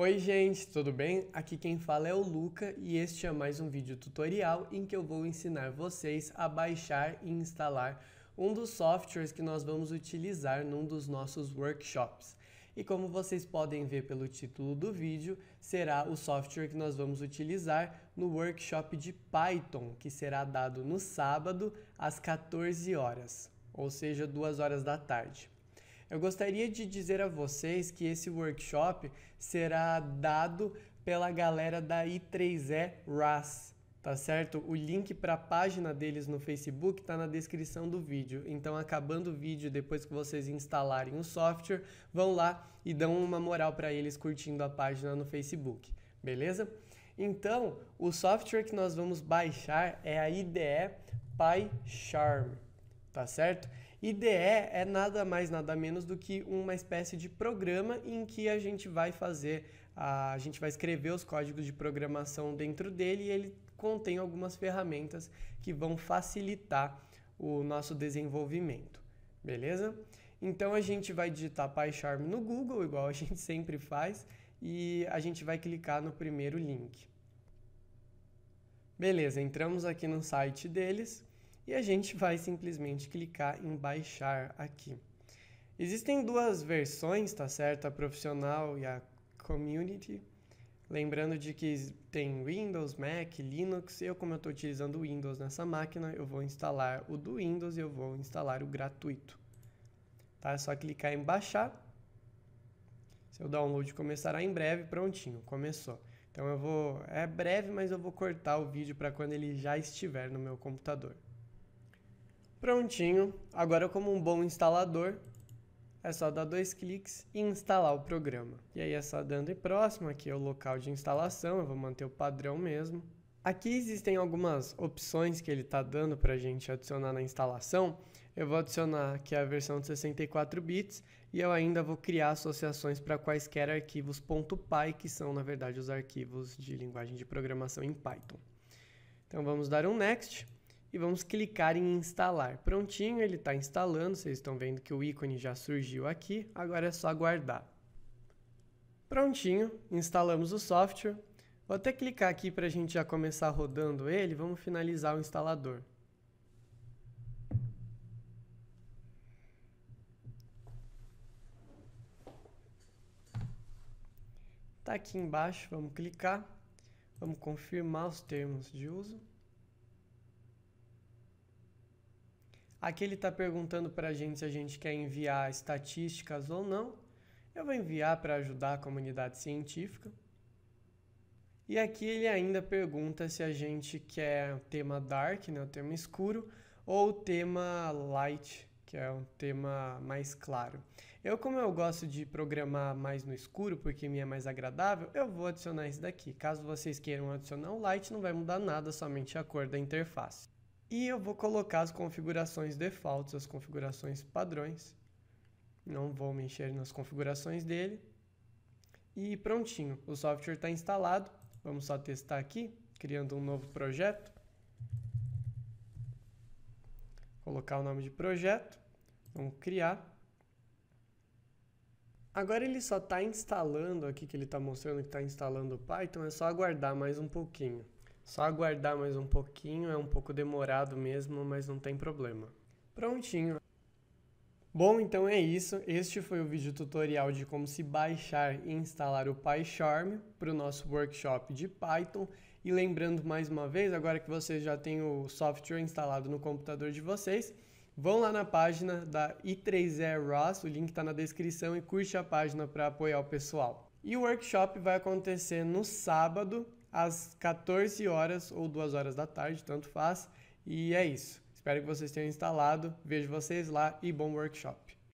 Oi gente, tudo bem? Aqui quem fala é o Luca e este é mais um vídeo tutorial em que eu vou ensinar vocês a baixar e instalar um dos softwares que nós vamos utilizar num dos nossos workshops. E como vocês podem ver pelo título do vídeo, será o software que nós vamos utilizar no workshop de Python, que será dado no sábado às 14 horas, ou seja, 2 horas da tarde. Eu gostaria de dizer a vocês que esse workshop será dado pela galera da I3E RAS, tá certo? O link para a página deles no Facebook está na descrição do vídeo. Então, acabando o vídeo, depois que vocês instalarem o software, vão lá e dão uma moral para eles curtindo a página no Facebook, beleza? Então, o software que nós vamos baixar é a IDE PyCharm, tá certo? IDE é nada mais nada menos do que uma espécie de programa em que a gente vai fazer, a, a gente vai escrever os códigos de programação dentro dele e ele contém algumas ferramentas que vão facilitar o nosso desenvolvimento, beleza? Então a gente vai digitar PyCharm no Google, igual a gente sempre faz, e a gente vai clicar no primeiro link. Beleza, entramos aqui no site deles e a gente vai simplesmente clicar em baixar aqui. Existem duas versões, tá certo? A profissional e a community. Lembrando de que tem Windows, Mac, Linux. Eu, como eu estou utilizando o Windows nessa máquina, eu vou instalar o do Windows e eu vou instalar o gratuito. Tá? É só clicar em baixar. Seu download começará em breve. Prontinho, começou. Então eu vou... É breve, mas eu vou cortar o vídeo para quando ele já estiver no meu computador. Prontinho. Agora, como um bom instalador, é só dar dois cliques e instalar o programa. E aí é só dando em próximo, aqui é o local de instalação, eu vou manter o padrão mesmo. Aqui existem algumas opções que ele está dando para a gente adicionar na instalação. Eu vou adicionar aqui a versão de 64 bits e eu ainda vou criar associações para quaisquer arquivos .py, que são, na verdade, os arquivos de linguagem de programação em Python. Então vamos dar um Next e vamos clicar em instalar. Prontinho, ele está instalando, vocês estão vendo que o ícone já surgiu aqui, agora é só aguardar. Prontinho, instalamos o software. Vou até clicar aqui para a gente já começar rodando ele, vamos finalizar o instalador. Está aqui embaixo, vamos clicar, vamos confirmar os termos de uso. Aqui ele está perguntando para a gente se a gente quer enviar estatísticas ou não. Eu vou enviar para ajudar a comunidade científica. E aqui ele ainda pergunta se a gente quer o tema dark, né, o tema escuro, ou o tema light, que é um tema mais claro. Eu, como eu gosto de programar mais no escuro, porque me é mais agradável, eu vou adicionar esse daqui. Caso vocês queiram adicionar o light, não vai mudar nada, somente a cor da interface. E eu vou colocar as configurações defaults, as configurações padrões. Não vou mexer nas configurações dele. E prontinho, o software está instalado. Vamos só testar aqui, criando um novo projeto. Colocar o nome de projeto. Vamos criar. Agora ele só está instalando aqui, que ele está mostrando que está instalando o Python, é só aguardar mais um pouquinho. Só aguardar mais um pouquinho, é um pouco demorado mesmo, mas não tem problema. Prontinho. Bom, então é isso. Este foi o vídeo tutorial de como se baixar e instalar o PyCharm para o nosso workshop de Python. E lembrando mais uma vez, agora que vocês já têm o software instalado no computador de vocês, vão lá na página da i3e ROS, o link está na descrição, e curte a página para apoiar o pessoal. E o workshop vai acontecer no sábado, às 14 horas ou 2 horas da tarde, tanto faz. E é isso. Espero que vocês tenham instalado. Vejo vocês lá e bom workshop.